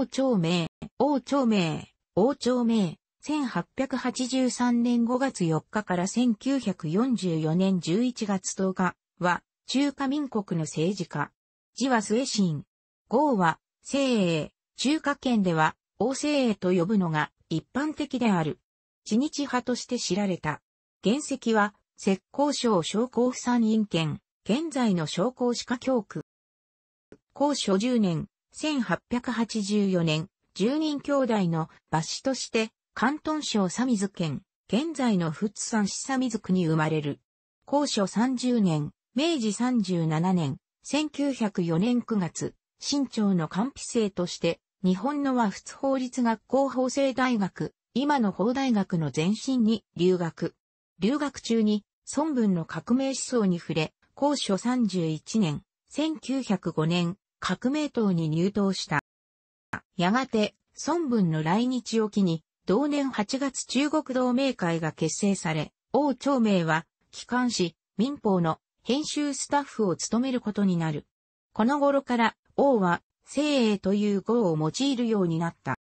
王朝名、王朝名、王朝名、1883年5月4日から1944年11月10日は、中華民国の政治家。字は末新。号は、西英。中華圏では、王西英と呼ぶのが一般的である。地日派として知られた。原石は、石膏省商工不参院県、現在の商工歯科教区。高所10年、1884年、十人兄弟の抜子として、関東省サミズ県、現在の富津山市サミズ区に生まれる。高所30年、明治37年、1904年9月、新朝の官費生として、日本の和仏法律学校法政大学、今の法大学の前身に留学。留学中に、孫文の革命思想に触れ、高所31年、1905年、革命党に入党した。やがて、孫文の来日を機に、同年8月中国同盟会が結成され、王朝明は、機関紙、民法の編集スタッフを務めることになる。この頃から王は精英という語を用いるようになった。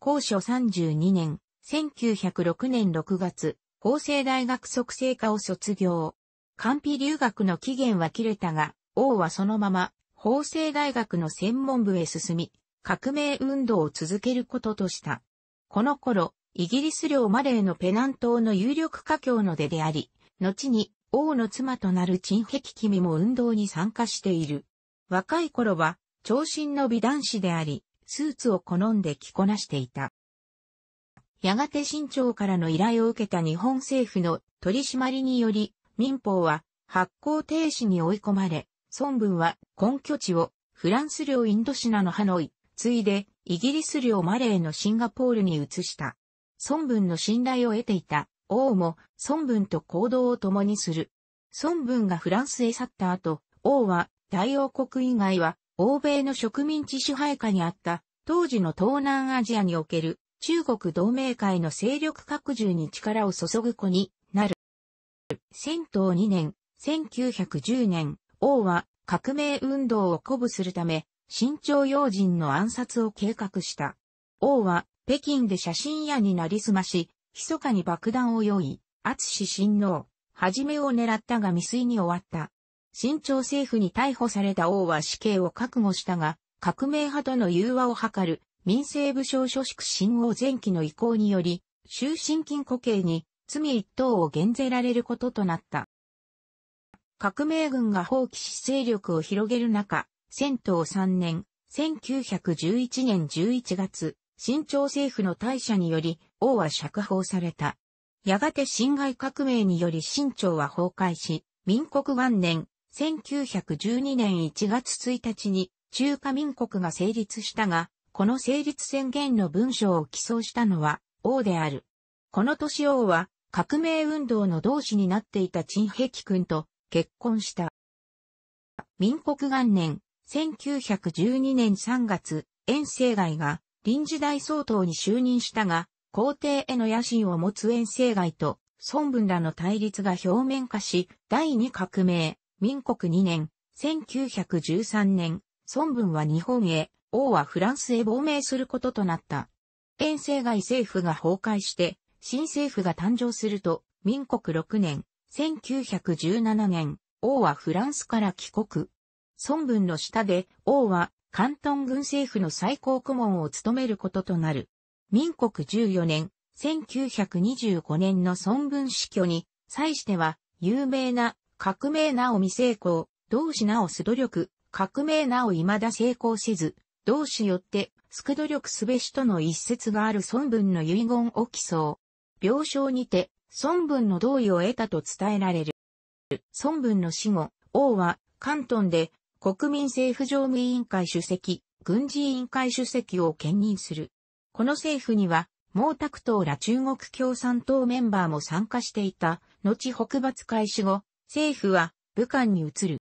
高所32年、1906年6月、法政大学即成科を卒業。完備留学の期限は切れたが、王はそのまま法政大学の専門部へ進み、革命運動を続けることとした。この頃、イギリス領マレーのペナン島の有力華僑の出であり、後に王の妻となる陳壁君も運動に参加している。若い頃は、長身の美男子であり、スーツを好んで着こなしていた。やがて新朝からの依頼を受けた日本政府の取り締まりにより、民法は発行停止に追い込まれ、孫文は根拠地をフランス領インドシナのハノイ、ついでイギリス領マレーのシンガポールに移した。孫文の信頼を得ていた王も孫文と行動を共にする。孫文がフランスへ去った後、王は大王国以外は欧米の植民地支配下にあった当時の東南アジアにおける中国同盟会の勢力拡充に力を注ぐ子になる。戦闘2年、1910年、王は革命運動を鼓舞するため、新朝要人の暗殺を計画した。王は北京で写真屋になりすまし、密かに爆弾を用意、厚し親王、はじめを狙ったが未遂に終わった。新朝政府に逮捕された王は死刑を覚悟したが、革命派との融和を図る民政武将諸宿新王前期の意向により、終身禁固刑に罪一等を減税られることとなった。革命軍が放棄し勢力を広げる中、戦闘3年、1911年11月、新朝政府の大社により、王は釈放された。やがて侵害革命により新朝は崩壊し、民国元年、1912年1月1日に中華民国が成立したが、この成立宣言の文章を起草したのは王である。この年王は革命運動の同志になっていた陳碧君と結婚した。民国元年、1912年3月、遠征外が臨時大総統に就任したが、皇帝への野心を持つ遠征外と孫文らの対立が表面化し、第二革命、民国2年、1913年、孫文は日本へ、王はフランスへ亡命することとなった。遠征外政府が崩壊して、新政府が誕生すると、民国6年、1917年、王はフランスから帰国。孫文の下で王は関東軍政府の最高顧問を務めることとなる。民国14年、1925年の孫文死去に、際しては、有名な、革命なお未成功、同志なおす努力、革命なお未だ成功せず、同志よって、く努力すべしとの一節がある孫文の遺言を起草。病床にて、孫文の同意を得たと伝えられる。孫文の死後、王は、関東で国民政府常務委員会主席、軍事委員会主席を兼任する。この政府には、毛沢東ら中国共産党メンバーも参加していた、後北伐開始後、政府は武漢に移る。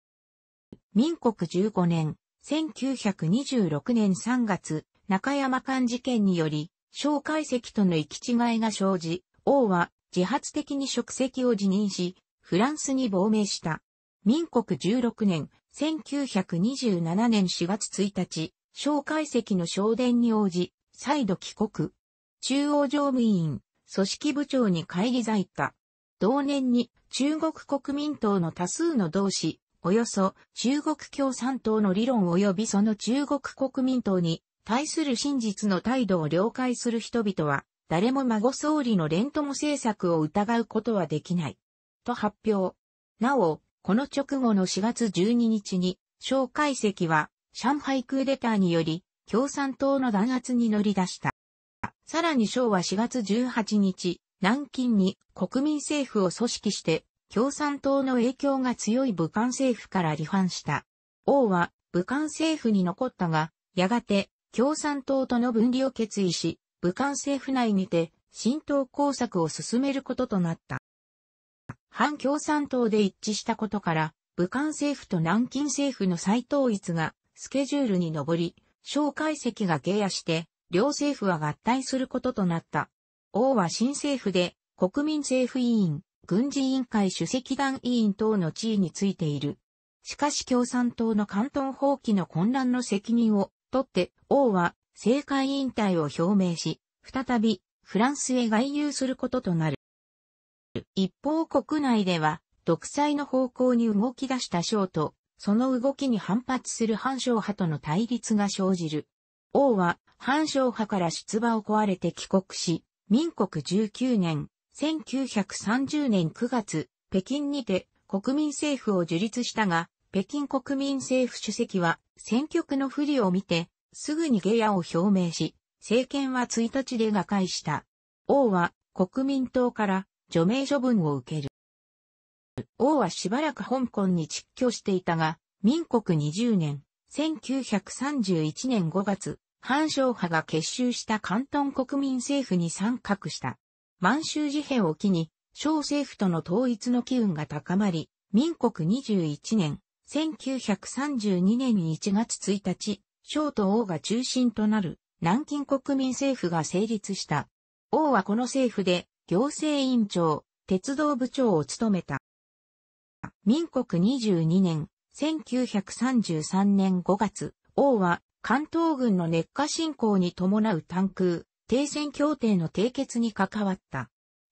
民国15年、1926年3月、中山間事件により、蒋介石との行き違いが生じ、王は自発的に職責を辞任し、フランスに亡命した。民国16年、1927年4月1日、小介析の昇電に応じ、再度帰国。中央常務委員、組織部長に返り咲いた。同年に中国国民党の多数の同志、およそ中国共産党の理論及びその中国国民党に対する真実の態度を了解する人々は誰も孫総理のレントム政策を疑うことはできない。と発表。なお、この直後の4月12日に、蒋介石は、上海クーデターにより、共産党の弾圧に乗り出した。さらに蒋は4月18日、南京に国民政府を組織して、共産党の影響が強い武漢政府から離反した。王は武漢政府に残ったが、やがて共産党との分離を決意し、武漢政府内にて浸透工作を進めることとなった。反共産党で一致したことから、武漢政府と南京政府の再統一がスケジュールに上り、蒋介石が下野して、両政府は合体することとなった。王は新政府で国民政府委員、軍事委員会主席団委員等の地位についている。しかし共産党の関東放棄の混乱の責任を取って、王は政界引退を表明し、再びフランスへ外遊することとなる。一方国内では、独裁の方向に動き出した章と、その動きに反発する反章派との対立が生じる。王は反章派から出馬を壊れて帰国し、民国19年、1930年9月、北京にて国民政府を樹立したが、北京国民政府主席は選挙区の不利を見てすぐに下野を表明し、政権は1日で瓦解した。王は国民党から除名処分を受ける。王はしばらく香港に蟄居していたが、民国20年、1931年5月、反省派が結集した関東国民政府に参画した。満州事変を機に、小政府との統一の機運が高まり、民国21年、1932年1月1日、省と王が中心となる南京国民政府が成立した。王はこの政府で行政委員長、鉄道部長を務めた。民国22年、1933年5月、王は関東軍の熱化侵攻に伴う単空、停戦協定の締結に関わった。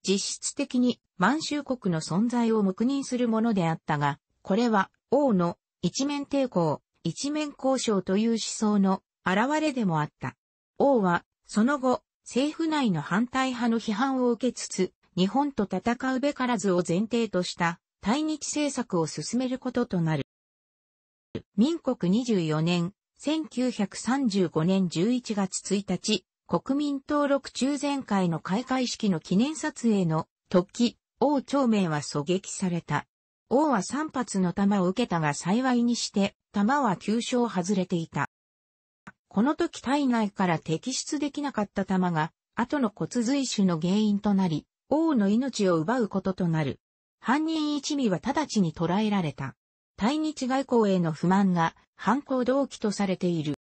実質的に満州国の存在を黙認するものであったが、これは王の一面抵抗、一面交渉という思想の現れでもあった。王は、その後、政府内の反対派の批判を受けつつ、日本と戦うべからずを前提とした対日政策を進めることとなる。民国24年、1935年11月1日、国民登録中前会の開会式の記念撮影の時、王長明は狙撃された。王は3発の弾を受けたが幸いにして弾は急所を外れていた。この時体内から摘出できなかった弾が、後の骨髄腫の原因となり、王の命を奪うこととなる。犯人一味は直ちに捕らえられた。対日外交への不満が犯行動機とされている。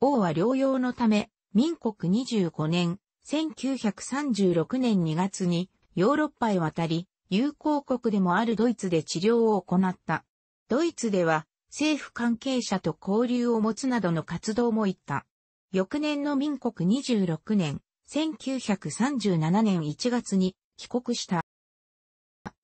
王は療養のため、民国25年、1936年2月にヨーロッパへ渡り、友好国でもあるドイツで治療を行った。ドイツでは政府関係者と交流を持つなどの活動も行った。翌年の民国26年、1937年1月に帰国した。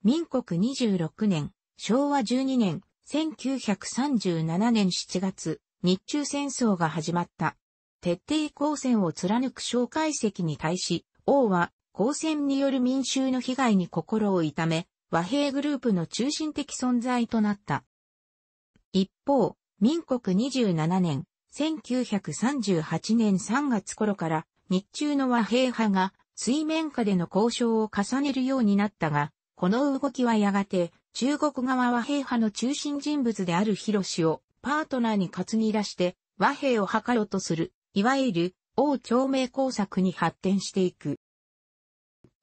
民国26年、昭和12年、1937年7月、日中戦争が始まった。徹底抗戦を貫く蒋介石に対し、王は抗戦による民衆の被害に心を痛め、和平グループの中心的存在となった。一方、民国27年、1938年3月頃から日中の和平派が水面下での交渉を重ねるようになったが、この動きはやがて中国側和平派の中心人物である広氏をパートナーに担ぎ出して和平を図ろうとする、いわゆる王朝明工作に発展していく。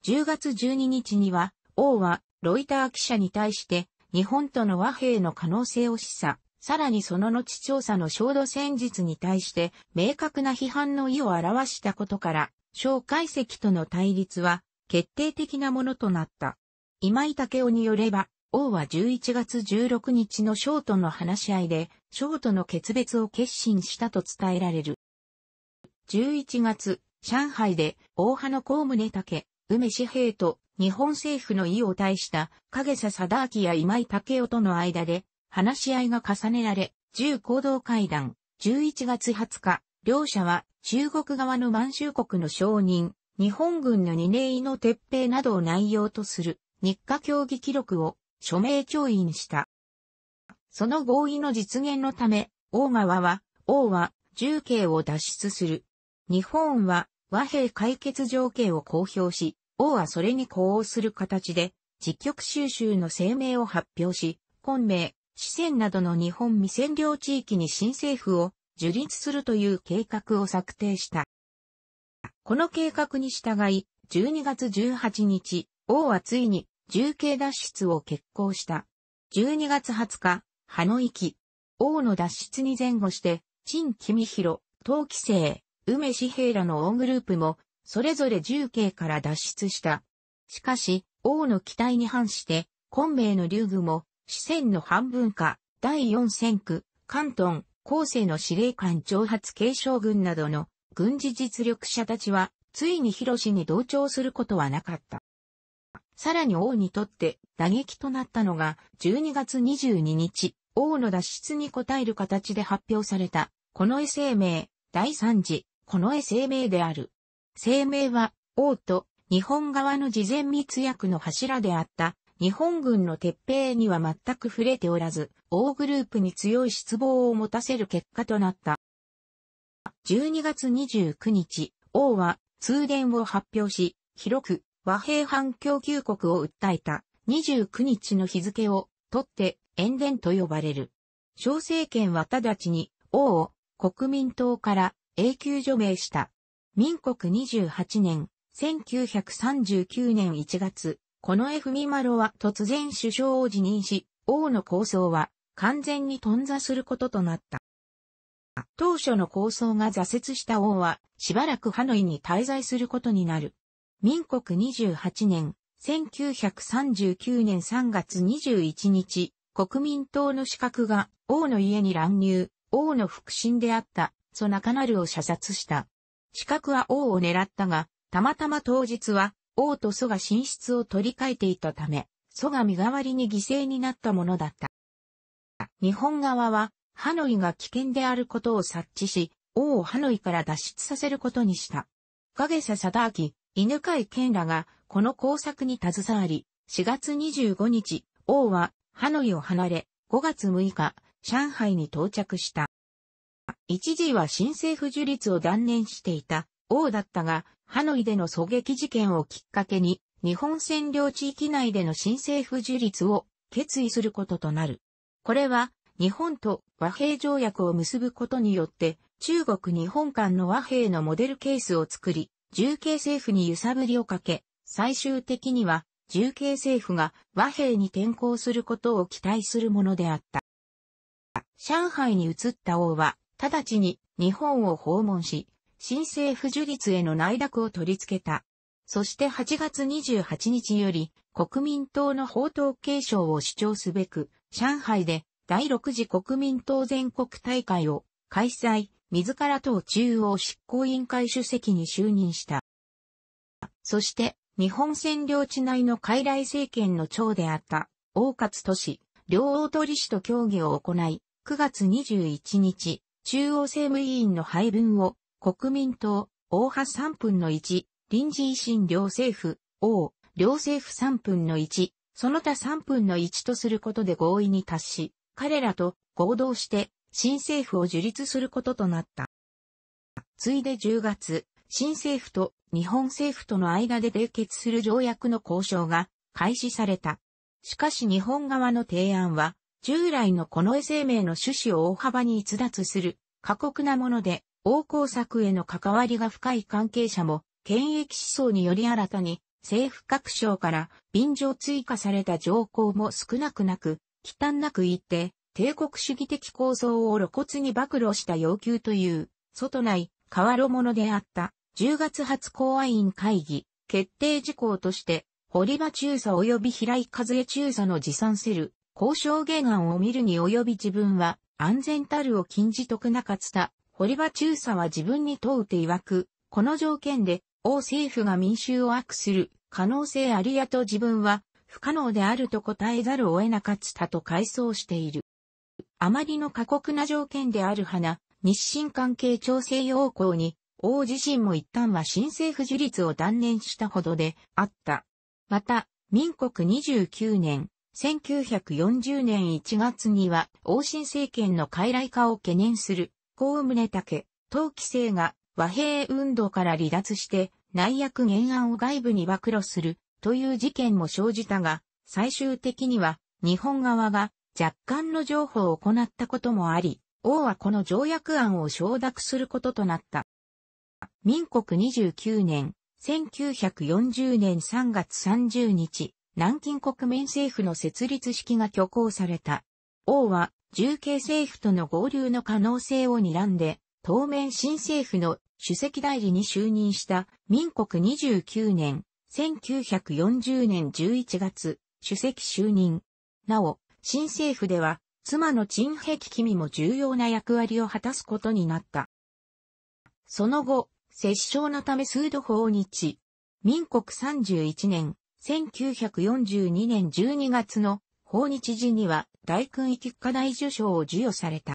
10月12日には王はロイター記者に対して日本との和平の可能性を示唆、さらにその後調査の焦土戦術に対して明確な批判の意を表したことから、小解析との対立は決定的なものとなった。今井武雄によれば、王は11月16日のショートの話し合いで、ショートの決別を決心したと伝えられる。11月、上海で、大派の公宗武、梅志平と日本政府の意を対した影佐貞明や今井武夫との間で話し合いが重ねられ、重行動会談、11月20日、両者は中国側の満州国の承認、日本軍の二年位の撤兵などを内容とする日課協議記録を署名調印した。その合意の実現のため、王側は、王は重慶を脱出する。日本は和平解決条件を公表し、王はそれに呼応する形で、実局収集の声明を発表し、昆明、四川などの日本未占領地域に新政府を樹立するという計画を策定した。この計画に従い、12月18日、王はついに重慶脱出を決行した。12月20日、ハノイ期。王の脱出に前後して、陳公博、陶紀生、梅志平らの王グループもそれぞれ重慶から脱出した。しかし、王の期待に反して、昆明の竜宮も、四川の半分か、第四戦区、関東、後世の司令官長発継承軍などの軍事実力者たちは、ついに広氏に同調することはなかった。さらに王にとって打撃となったのが、12月22日、王の脱出に応える形で発表された、この絵声明、第三次、この絵声明である。声明は、王と日本側の事前密約の柱であった日本軍の鉄兵には全く触れておらず、王グループに強い失望を持たせる結果となった。12月29日、王は通電を発表し、広く和平反供給国を訴えた29日の日付を取って延田と呼ばれる。小政権は直ちに王を国民党から永久除名した。民国28年、1939年1月、この江文丸は突然首相を辞任し、王の構想は完全に頓挫することとなった。当初の構想が挫折した王は、しばらくハノイに滞在することになる。民国28年、1939年3月21日、国民党の資格が王の家に乱入、王の腹心であった、そなかなるを射殺した。資格は王を狙ったが、たまたま当日は王と蘇が寝室を取り替えていたため、蘇が身代わりに犠牲になったものだった。日本側は、ハノイが危険であることを察知し、王をハノイから脱出させることにした。影瀬貞明、犬飼健らが、この工作に携わり、4月25日、王は、ハノイを離れ、5月6日、上海に到着した。一時は新政府樹立を断念していた王だったが、ハノイでの狙撃事件をきっかけに、日本占領地域内での新政府樹立を決意することとなる。これは、日本と和平条約を結ぶことによって、中国日本間の和平のモデルケースを作り、重慶政府に揺さぶりをかけ、最終的には重慶政府が和平に転向することを期待するものであった。上海に移った王は直ちに日本を訪問し、新政府樹立への内諾を取り付けた。そして8月28日より国民党の法統継承を主張すべく、上海で第6次国民党全国大会を開催、自ら党中央執行委員会主席に就任した。そして、日本占領地内の傀儡政権の長であった、大勝都市、両大取氏と協議を行い、9月21日、中央政務委員の配分を、国民党、大派3分の1、臨時維新両政府、王、両政府3分の1、その他3分の1とすることで合意に達し、彼らと合同して新政府を樹立することとなった。ついで10月、新政府と日本政府との間で締結する条約の交渉が開始された。しかし日本側の提案は従来のこの絵生命の趣旨を大幅に逸脱する過酷なもので、王工作への関わりが深い関係者も、権益思想により新たに、政府各省から便乗追加された条項も少なくなく、忌憚なく言って、帝国主義的構造を露骨に暴露した要求という、外内、変わろのであった、10月初公安委員会議、決定事項として、堀場中佐及び平井和江中佐の持参せる、交渉原案を見るに及び自分は安全たるを禁じとくなかった。堀場中佐は自分に問うて曰く、この条件で、王政府が民衆を悪する可能性ありやと自分は不可能であると答えざるを得なかったと回想している。あまりの過酷な条件である花、日清関係調整要項に、王自身も一旦は新政府樹立を断念したほどであった。また、民国29年、1940年1月には、王新政権の傀儡化を懸念する、高宗武、陶器生が和平運動から離脱して、内役原案を外部に暴露する、という事件も生じたが、最終的には、日本側が若干の譲歩を行ったこともあり、王はこの条約案を承諾することとなった。民国29年、1940年3月30日、南京国民政府の設立式が挙行された。王は、重慶政府との合流の可能性を睨んで、当面新政府の主席代理に就任した民国29年、1940年11月、主席就任。なお、新政府では、妻の陳壁君も重要な役割を果たすことになった。その後、摂政のため数度訪日。民国31年、1942年12月の訪日時には大勲位菊花大受賞を授与された。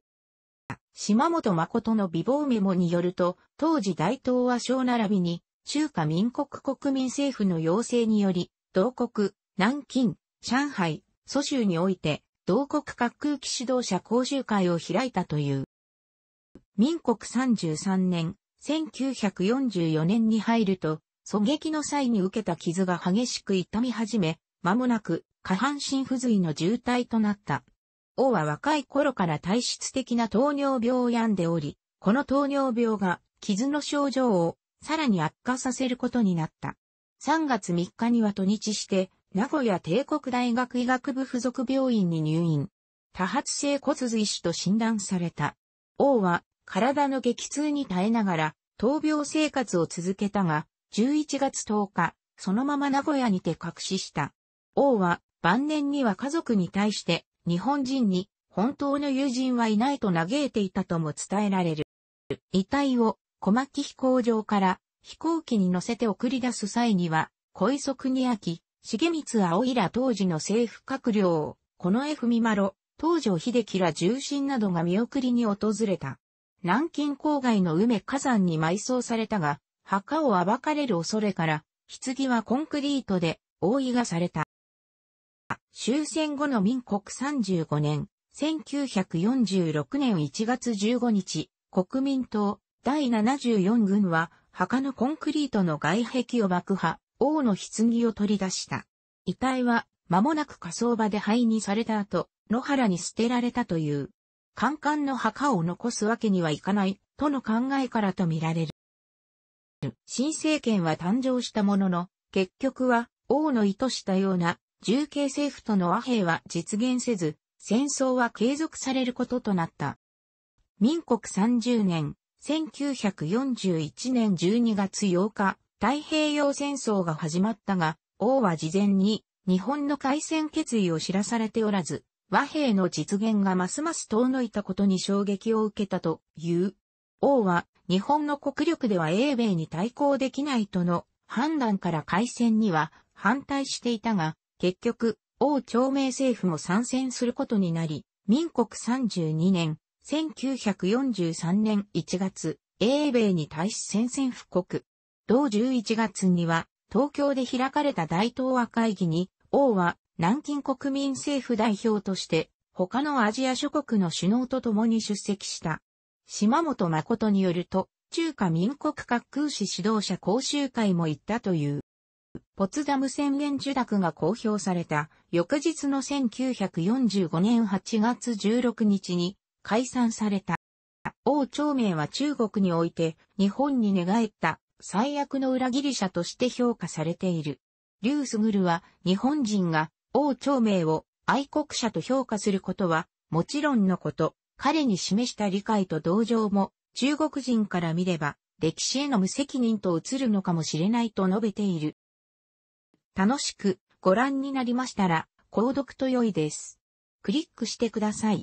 島本誠の美貌メモによると、当時大東亜省並びに、中華民国国民政府の要請により、同国、南京、上海、蘇州において、同国滑空気指導者講習会を開いたという。民国33年、1944年に入ると、狙撃の際に受けた傷が激しく痛み始め、間もなく下半身不随の重体となった。王は若い頃から体質的な糖尿病を病んでおり、この糖尿病が傷の症状をさらに悪化させることになった。3月3日には土日して、名古屋帝国大学医学部附属病院に入院。多発性骨髄腫と診断された。王は体の激痛に耐えながら闘病生活を続けたが、11月10日、そのまま名古屋にて隠しした。王は晩年には家族に対して日本人に本当の友人はいないと嘆いていたとも伝えられる。遺体を小牧飛行場から飛行機に乗せて送り出す際には、小磯国明、重光葵ら当時の政府閣僚近この文麿、東条秀樹ら重臣などが見送りに訪れた。南京郊外の梅火山に埋葬されたが、墓を暴かれる恐れから、棺はコンクリートで覆いがされた。終戦後の民国35年、1946年1月15日、国民党第74軍は墓のコンクリートの外壁を爆破、王の棺を取り出した。遺体は間もなく火葬場で灰にされた後、野原に捨てられたという。カンカンの墓を残すわけにはいかない、との考えからとみられる。新政権は誕生したものの、結局は王の意図したような重慶政府との和平は実現せず、戦争は継続されることとなった。民国30年、1941年12月8日、太平洋戦争が始まったが、王は事前に日本の開戦決意を知らされておらず、和平の実現がますます遠のいたことに衝撃を受けたという。王は日本の国力では英米に対抗できないとの判断から開戦には反対していたが、結局、王朝明政府も参戦することになり、民国32年、1943年1月、英米に対し宣戦布告。同11月には、東京で開かれた大東亜会議に、王は南京国民政府代表として、他のアジア諸国の首脳と共に出席した。島本誠によると、中華民国核空史指導者講習会も行ったという。ポツダム宣言受諾が公表された翌日の1945年8月16日に解散された。王朝明は中国において日本に寝返った最悪の裏切り者として評価されている。リュースグルは日本人が王朝明を愛国者と評価することはもちろんのこと、彼に示した理解と同情も、中国人から見れば、歴史への無責任と映るのかもしれないと述べている。楽しくご覧になりましたら、購読と良いです。クリックしてください。